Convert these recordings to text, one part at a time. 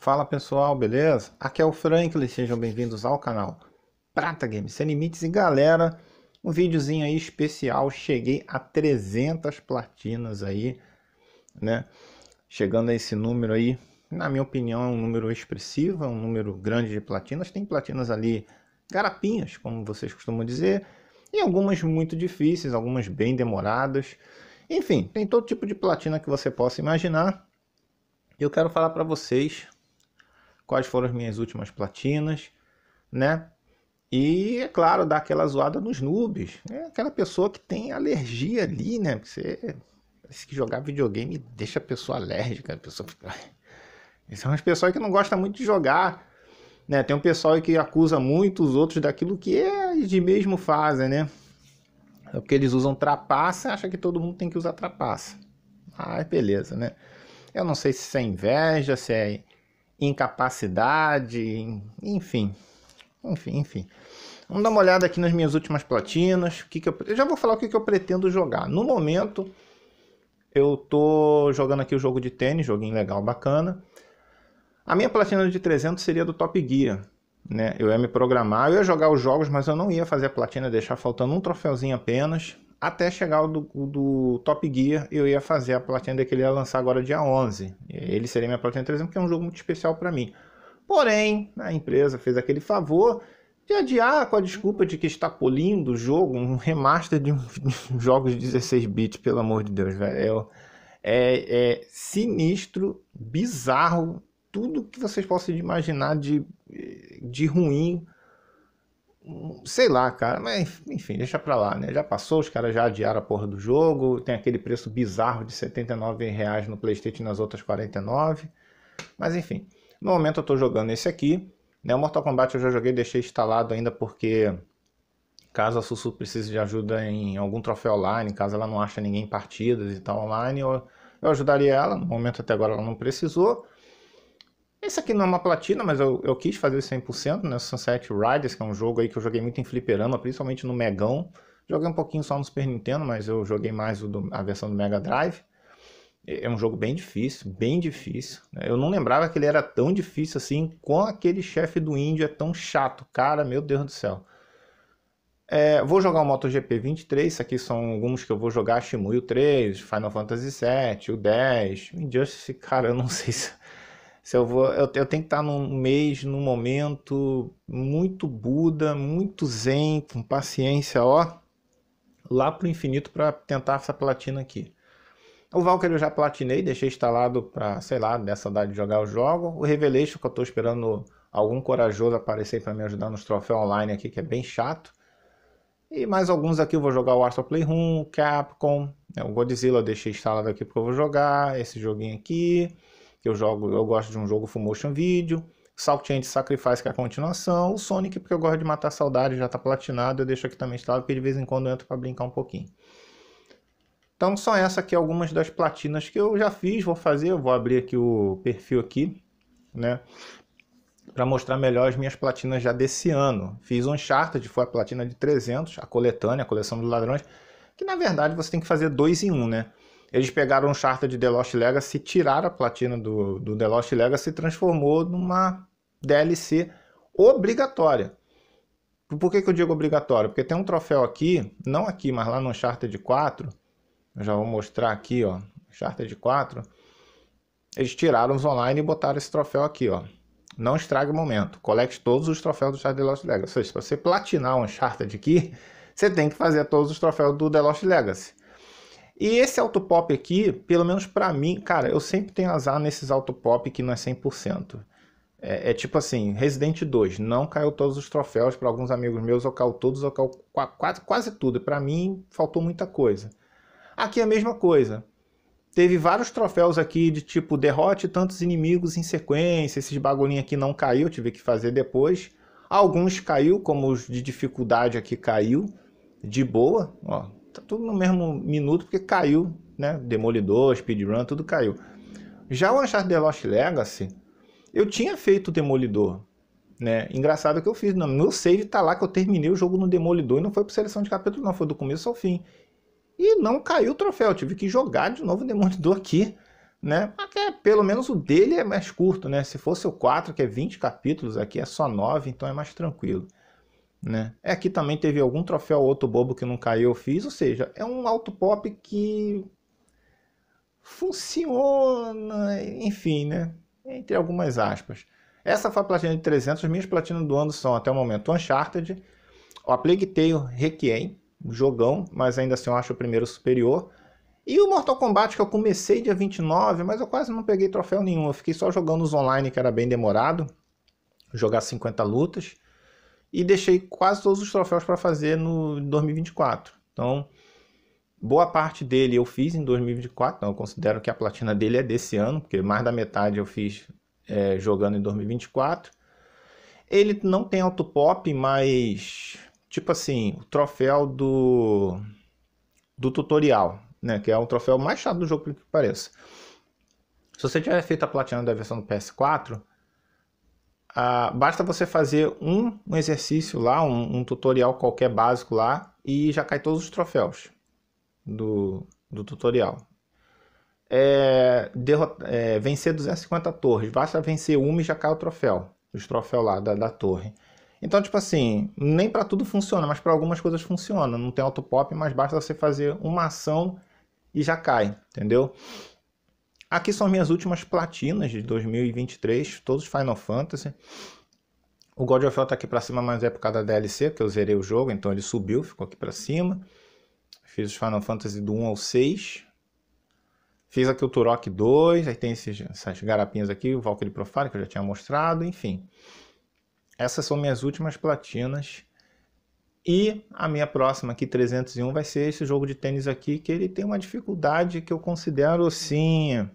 Fala pessoal, beleza? Aqui é o Franklin, sejam bem-vindos ao canal Prata Games Sem Limites e galera, um videozinho aí especial, cheguei a 300 platinas aí, né? Chegando a esse número aí, na minha opinião é um número expressivo, é um número grande de platinas, tem platinas ali garapinhas, como vocês costumam dizer, e algumas muito difíceis, algumas bem demoradas, enfim, tem todo tipo de platina que você possa imaginar, eu quero falar para vocês quais foram as minhas últimas platinas, né? E, é claro, dar aquela zoada nos noobs. É aquela pessoa que tem alergia ali, né? Você parece que jogar videogame deixa a pessoa alérgica. A pessoa fica... São é as pessoas que não gostam muito de jogar. Né? Tem um pessoal que acusa muito os outros daquilo que eles mesmo fazem, né? É porque eles usam trapaça, acha que todo mundo tem que usar trapaça. Ah, beleza, né? Eu não sei se é inveja, se é incapacidade, enfim. Enfim, enfim. Vamos dar uma olhada aqui nas minhas últimas platinas. O que, que eu, eu já vou falar o que, que eu pretendo jogar. No momento, eu tô jogando aqui o jogo de tênis, joguinho legal, bacana. A minha platina de 300 seria do Top Gear, né? Eu ia me programar, eu ia jogar os jogos, mas eu não ia fazer a platina, deixar faltando um troféuzinho apenas até chegar o do, do, Top Gear, eu ia fazer a platina que ele ia lançar agora dia 11. Ele seria minha platina 300, porque é um jogo muito especial para mim. Porém, a empresa fez aquele favor de adiar com a desculpa de que está polindo o jogo, um remaster de, um, de jogos 16 bits, pelo amor de Deus, velho. É, é, é sinistro, bizarro, tudo que vocês possam imaginar de, de ruim sei lá, cara, mas enfim, deixa pra lá, né? Já passou, os caras já adiaram a porra do jogo, tem aquele preço bizarro de 79 reais no Playstation nas outras 49, mas enfim. No momento eu tô jogando esse aqui, né? O Mortal Kombat eu já joguei, deixei instalado ainda porque caso a Susu precise de ajuda em algum troféu online, caso ela não ache ninguém em partidas e tal online, eu, eu ajudaria ela, no momento até agora ela não precisou, esse aqui não é uma platina, mas eu, eu quis fazer 100%, né? Sunset Riders, que é um jogo aí que eu joguei muito em fliperama, principalmente no Megão. Joguei um pouquinho só no Super Nintendo, mas eu joguei mais do, a versão do Mega Drive. É, é um jogo bem difícil, bem difícil. Né? Eu não lembrava que ele era tão difícil assim, com aquele chefe do índio é tão chato, cara, meu Deus do céu. É, vou jogar o MotoGP 23, isso aqui são alguns que eu vou jogar, Shimuyo 3, Final Fantasy 7, o 10, Injustice, cara, eu não sei se... Se eu vou, eu, eu tenho que estar num mês, num momento muito Buda, muito Zen, com paciência, ó, lá pro infinito para tentar essa platina aqui. O Valkyrie eu já platinei, deixei instalado para, sei lá, nessa idade de jogar o jogo. O Revelation que eu estou esperando algum corajoso aparecer para me ajudar nos troféus online aqui, que é bem chato. E mais alguns aqui eu vou jogar o Astro Playroom, Capcom, né, o Godzilla eu deixei instalado aqui porque eu vou jogar, esse joguinho aqui que eu jogo, eu gosto de um jogo full motion video, Salt and Sacrifice, que é a continuação, o Sonic, porque eu gosto de matar saudade, já tá platinado, eu deixo aqui também instalado, porque de vez em quando eu entro para brincar um pouquinho. Então são essas aqui algumas das platinas que eu já fiz, vou fazer, eu vou abrir aqui o perfil aqui, né? Para mostrar melhor as minhas platinas já desse ano. Fiz um charter, foi a platina de 300, a coletânea, a coleção dos ladrões, que na verdade você tem que fazer dois em um, né? eles pegaram um charter de The Lost Legacy, tiraram a platina do, do The Lost Legacy e transformou numa DLC obrigatória. Por que, que eu digo obrigatório? Porque tem um troféu aqui, não aqui, mas lá no de 4, eu já vou mostrar aqui, ó, de 4, eles tiraram os online e botaram esse troféu aqui, ó. Não estrague o momento, colete todos os troféus do de Lost Legacy. Ou seja, se você platinar o de aqui, você tem que fazer todos os troféus do The Lost Legacy. E esse autopop aqui, pelo menos para mim, cara, eu sempre tenho azar nesses autopop que não é 100%. É, é, tipo assim, Resident 2, não caiu todos os troféus, para alguns amigos meus eu caiu todos, eu caiu quase, quase tudo, para mim faltou muita coisa. Aqui é a mesma coisa. Teve vários troféus aqui de tipo derrote tantos inimigos em sequência, esses bagulhinhos aqui não caiu, tive que fazer depois. Alguns caiu, como os de dificuldade aqui caiu, de boa, ó, Tá tudo no mesmo minuto, porque caiu, né? Demolidor, Speedrun, tudo caiu. Já o Uncharted The Lost Legacy, eu tinha feito o Demolidor, né? Engraçado que eu fiz, não. meu save tá lá que eu terminei o jogo no Demolidor e não foi para seleção de capítulo não, foi do começo ao fim. E não caiu o troféu, tive que jogar de novo o Demolidor aqui, né? Porque pelo menos o dele é mais curto, né? Se fosse o 4, que é 20 capítulos, aqui é só 9, então é mais tranquilo né? É aqui também teve algum troféu outro bobo que não caiu, eu fiz, ou seja, é um alto pop que funciona, enfim, né? Entre algumas aspas. Essa foi a platina de 300, minhas platinas do ano são até o momento Uncharted, o A Plague Tale Requiem, jogão, mas ainda assim eu acho o primeiro superior. E o Mortal Kombat que eu comecei dia 29, mas eu quase não peguei troféu nenhum, eu fiquei só jogando os online que era bem demorado, jogar 50 lutas e deixei quase todos os troféus para fazer no 2024. Então, boa parte dele eu fiz em 2024. Então, eu considero que a platina dele é desse ano, porque mais da metade eu fiz é, jogando em 2024. Ele não tem autopop, mas tipo assim, o troféu do do tutorial, né, que é o troféu mais chato do jogo, que pareça. Se você tiver feito a platina da versão do PS4, ah, basta você fazer um, um exercício lá, um, um, tutorial qualquer básico lá, e já cai todos os troféus do, do tutorial. É, derrota, é, vencer 250 torres, basta vencer uma e já cai o troféu, os troféus lá da, da torre. Então, tipo assim, nem para tudo funciona, mas para algumas coisas funciona. Não tem autopop, mas basta você fazer uma ação e já cai, entendeu? Aqui são minhas últimas platinas de 2023, todos Final Fantasy. O God of War tá aqui para cima, mas é por causa da DLC, que eu zerei o jogo, então ele subiu, ficou aqui para cima. Fiz os Final Fantasy do 1 ao 6. Fiz aqui o Turok 2, aí tem esses, essas garapinhas aqui, o Valkyrie Profile, que eu já tinha mostrado, enfim. Essas são minhas últimas platinas. E a minha próxima aqui, 301, vai ser esse jogo de tênis aqui, que ele tem uma dificuldade que eu considero assim.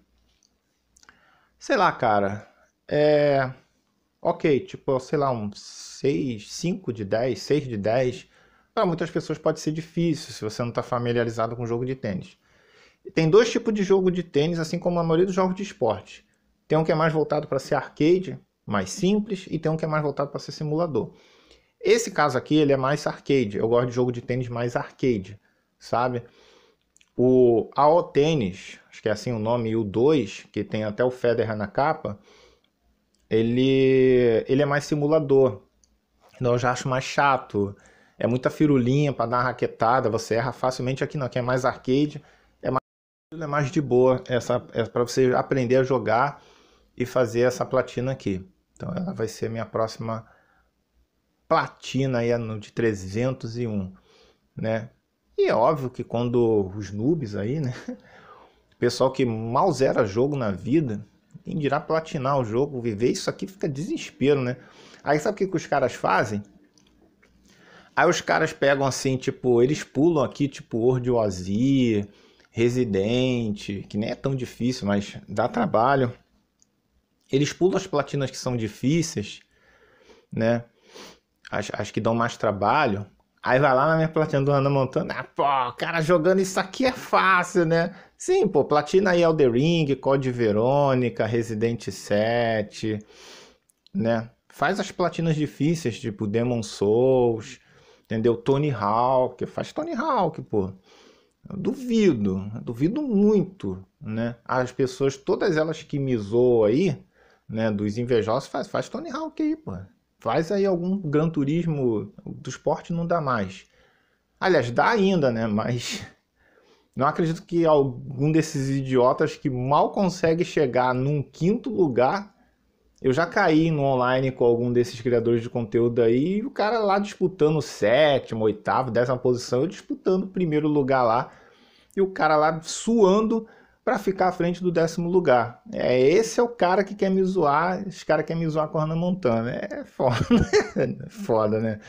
Sei lá, cara. É. Ok, tipo, sei lá, um 6, 5 de 10, 6 de 10. Para muitas pessoas pode ser difícil se você não está familiarizado com o jogo de tênis. Tem dois tipos de jogo de tênis, assim como a maioria dos jogos de esporte. Tem um que é mais voltado para ser arcade, mais simples, e tem um que é mais voltado para ser simulador. Esse caso aqui, ele é mais arcade. Eu gosto de jogo de tênis mais arcade, sabe? O Aotênis, acho que é assim o nome, e o 2, que tem até o Federer na capa, ele, ele é mais simulador. Então eu já acho mais chato. É muita firulinha para dar uma raquetada, você erra facilmente aqui não, aqui é mais arcade, é mais, é mais de boa, essa é para você aprender a jogar e fazer essa platina aqui. Então ela vai ser minha próxima platina aí no de 301, né? E é óbvio que quando os noobs aí, né? O pessoal que mal zera jogo na vida, quem dirá platinar o jogo, viver isso aqui fica desespero, né? Aí sabe o que, que os caras fazem? Aí os caras pegam assim, tipo, eles pulam aqui, tipo, World of "Residente", Resident, que nem é tão difícil, mas dá trabalho. Eles pulam as platinas que são difíceis, né? As, as que dão mais trabalho. Aí vai lá na minha platina do Hannah Montana, ah, pô, cara jogando isso aqui é fácil, né? Sim, pô, platina aí Elder Ring, Code Verônica, Resident 7, né? Faz as platinas difíceis, tipo Demon Souls, entendeu? Tony Hawk, faz Tony Hawk, pô. Eu duvido, eu duvido muito, né? As pessoas, todas elas que me zoam aí, né, dos invejosos, faz, faz Tony Hawk aí, pô. Faz aí algum Gran Turismo do esporte não dá mais. Aliás, dá ainda, né? Mas não acredito que algum desses idiotas que mal consegue chegar num quinto lugar. Eu já caí no online com algum desses criadores de conteúdo aí, e o cara lá disputando sétimo, oitavo, décima posição, eu disputando o primeiro lugar lá, e o cara lá suando para ficar à frente do décimo lugar. É, esse é o cara que quer me zoar, esse cara quer me zoar com a Hannah Montana. É foda, né? foda, né?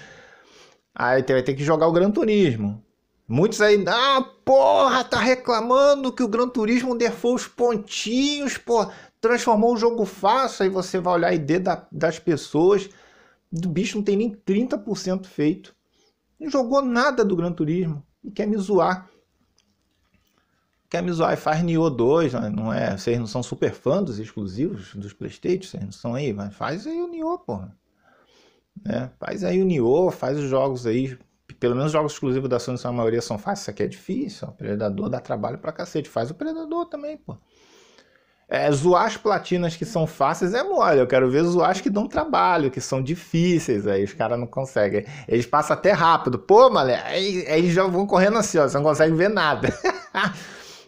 Aí vai ter que jogar o Gran Turismo. Muitos aí, ah, porra, tá reclamando que o Gran Turismo derfou os pontinhos, porra, transformou o jogo fácil. Aí você vai olhar a ID da, das pessoas, do bicho não tem nem 30% feito. Não jogou nada do Gran Turismo e quer me zoar que a Mizua faz Nioh 2, não é? Vocês não são super fãs dos exclusivos dos Playstation? Vocês não são aí? Mas faz aí o Nioh, porra. Né? Faz aí o Nioh, faz os jogos aí. Pelo menos os jogos exclusivos da Sony, a maioria são fáceis. Isso aqui é difícil. O Predador dá trabalho pra cacete. Faz o Predador também, pô. É, zoar as platinas que são fáceis é mole. Eu quero ver zoar as que dão trabalho, que são difíceis. Aí os caras não conseguem. Eles passam até rápido. Pô, malé, aí, aí eles já vão correndo assim, ó. Você não consegue ver nada.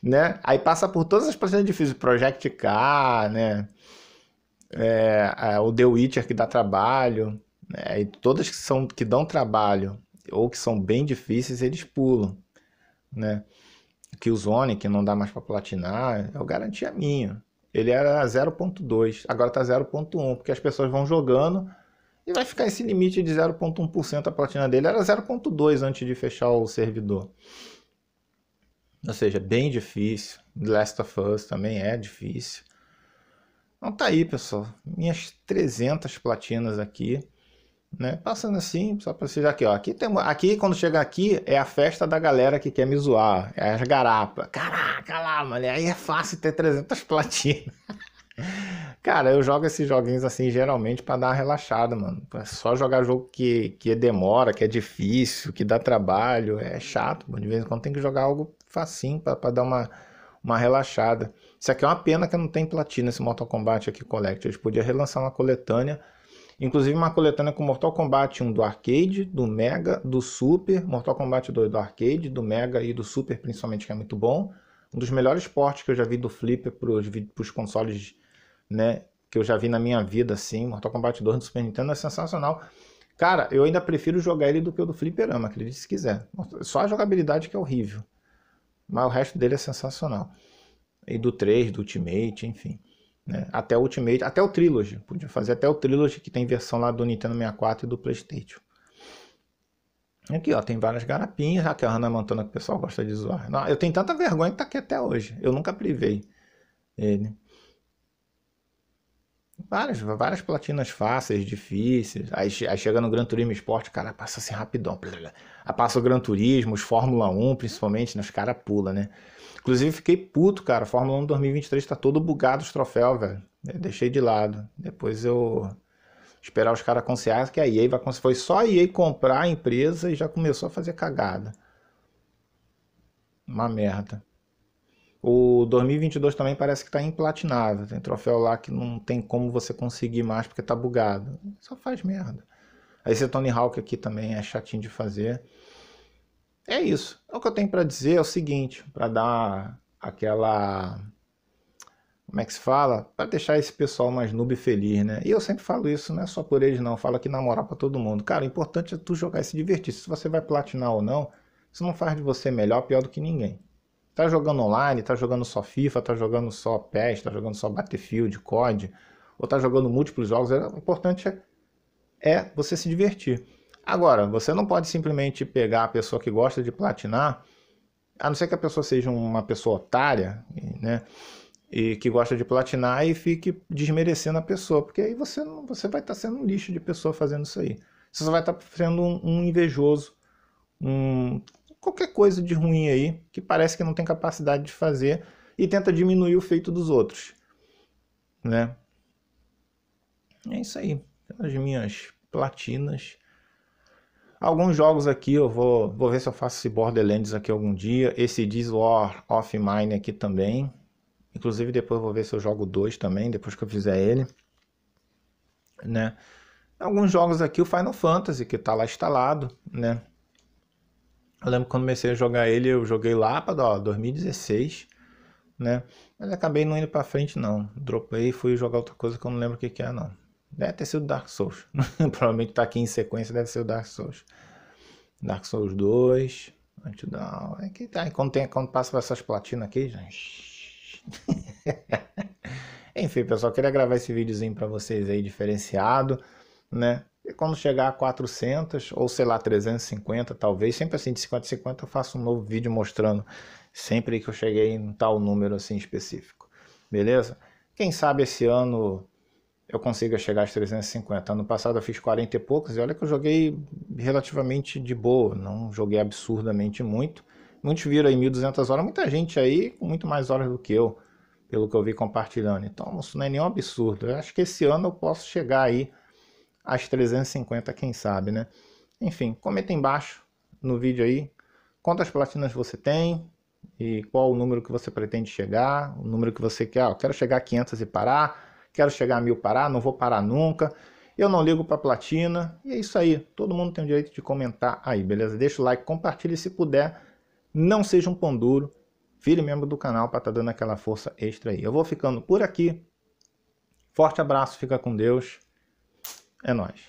né? Aí passa por todas as planilhas difíceis, Project K, né? É, é, o The Witcher que dá trabalho, né? e todas que são que dão trabalho ou que são bem difíceis eles pulam, né? Que o Zone que não dá mais para platinar, é o garantia minha. Ele era 0.2, agora tá 0.1, porque as pessoas vão jogando e vai ficar esse limite de 0.1% a platina dele era 0.2 antes de fechar o servidor. Ou seja, bem difícil. Last of Us também é difícil. Então tá aí, pessoal. Minhas 300 platinas aqui. Né? Passando assim, só pra vocês aqui, ó. Aqui, tem, aqui, quando chega aqui, é a festa da galera que quer me zoar. É as garapa. Caraca lá, mano. Aí é fácil ter 300 platinas. Cara, eu jogo esses joguinhos assim geralmente para dar uma relaxada, mano. É só jogar jogo que, que demora, que é difícil, que dá trabalho, é chato. De vez em quando tem que jogar algo facinho para dar uma, uma relaxada. Isso aqui é uma pena que não tem platina esse Mortal Kombat aqui Collection. Eles podiam relançar uma coletânea. Inclusive uma coletânea com Mortal Kombat 1 do arcade, do Mega, do Super, Mortal Kombat 2 do arcade, do Mega e do Super principalmente, que é muito bom. Um dos melhores portes que eu já vi do Flipper para os consoles, né, que eu já vi na minha vida, assim. Mortal Kombat 2 do Super Nintendo é sensacional. Cara, eu ainda prefiro jogar ele do que o do Flipperama, acredite se quiser. Só a jogabilidade que é horrível. Mas o resto dele é sensacional. E do 3, do Ultimate, enfim. Né? Até o Ultimate, até o Trilogy. Podia fazer até o Trilogy, que tem versão lá do Nintendo 64 e do Playstation. Aqui, ó, tem várias garapinhas, já que a Hannah Montana que o pessoal gosta de zoar. Não, eu tenho tanta vergonha que tá aqui até hoje. Eu nunca privei ele várias, várias platinas fáceis, difíceis. Aí, aí chega no Gran Turismo Esporte, cara passa assim rapidão. Aí passa o Gran Turismo, os Fórmula 1, principalmente, né, os caras pula, né? Inclusive, fiquei puto, cara. Fórmula 1 2023 tá todo bugado os troféus, velho. Eu deixei de lado. Depois eu esperar os caras aconselhar que a EA vai conseguir. Foi só a EA comprar a empresa e já começou a fazer cagada. Uma merda. O 2022 também parece que está implatinável. Tem troféu lá que não tem como você conseguir mais porque está bugado. Só faz merda. Aí esse Tony Hawk aqui também é chatinho de fazer. É isso. o que eu tenho para dizer é o seguinte, para dar aquela como é que se fala? Para deixar esse pessoal mais noob feliz, né? E eu sempre falo isso, não é só por eles não, falo aqui na moral para todo mundo. Cara, o importante é tu jogar e se divertir. Se você vai platinar ou não, isso não faz de você melhor, pior do que ninguém. Tá jogando online, tá jogando só FIFA, tá jogando só PES, tá jogando só Battlefield, COD, ou tá jogando múltiplos jogos, é, o importante é, é você se divertir. Agora, você não pode simplesmente pegar a pessoa que gosta de platinar, a não ser que a pessoa seja uma pessoa otária, né? E que gosta de platinar e fique desmerecendo a pessoa, porque aí você, não, você vai estar tá sendo um lixo de pessoa fazendo isso aí. Você só vai estar tá sendo um, um invejoso, um qualquer coisa de ruim aí que parece que não tem capacidade de fazer e tenta diminuir o feito dos outros, né? É isso aí, as minhas platinas. Alguns jogos aqui eu vou, vou ver se eu faço esse Borderlands aqui algum dia. Esse Diz War of Mine aqui também. Inclusive depois eu vou ver se eu jogo dois também, depois que eu fizer ele. Né? Alguns jogos aqui, o Final Fantasy que está lá instalado, né? Eu lembro quando comecei a jogar ele, eu joguei lá para 2016, né? Mas acabei não indo para frente não. Dropei e fui jogar outra coisa que eu não lembro o que que é não. Deve ter sido Dark Souls. Provavelmente tá aqui em sequência, deve ser o Dark Souls. Dark Souls 2, Antidown. É que tá, quando, tem, quando passa essas platinas aqui, gente. Enfim, pessoal, queria gravar esse videozinho para vocês aí diferenciado, né? E quando chegar a 400 ou sei lá 350, talvez, sempre assim de 50 a 50 eu faço um novo vídeo mostrando sempre que eu cheguei em tal número assim específico. Beleza? Quem sabe esse ano eu consiga chegar às 350. Ano passado eu fiz 40 e poucos e olha que eu joguei relativamente de boa, não joguei absurdamente muito. Muitos viram aí 1.200 horas, muita gente aí com muito mais horas do que eu, pelo que eu vi compartilhando. Então isso não é nenhum absurdo. Eu acho que esse ano eu posso chegar aí às 350, quem sabe, né? Enfim, comenta embaixo no vídeo aí quantas platinas você tem e qual o número que você pretende chegar, o número que você quer. Ah, eu quero chegar a 500 e parar, quero chegar a 1000 parar, não vou parar nunca. Eu não ligo para platina. E é isso aí. Todo mundo tem o direito de comentar aí, beleza? Deixa o like, e se puder. Não seja um pão duro. Vire membro do canal para estar tá dando aquela força extra aí. Eu vou ficando por aqui. Forte abraço, fica com Deus. É nóis.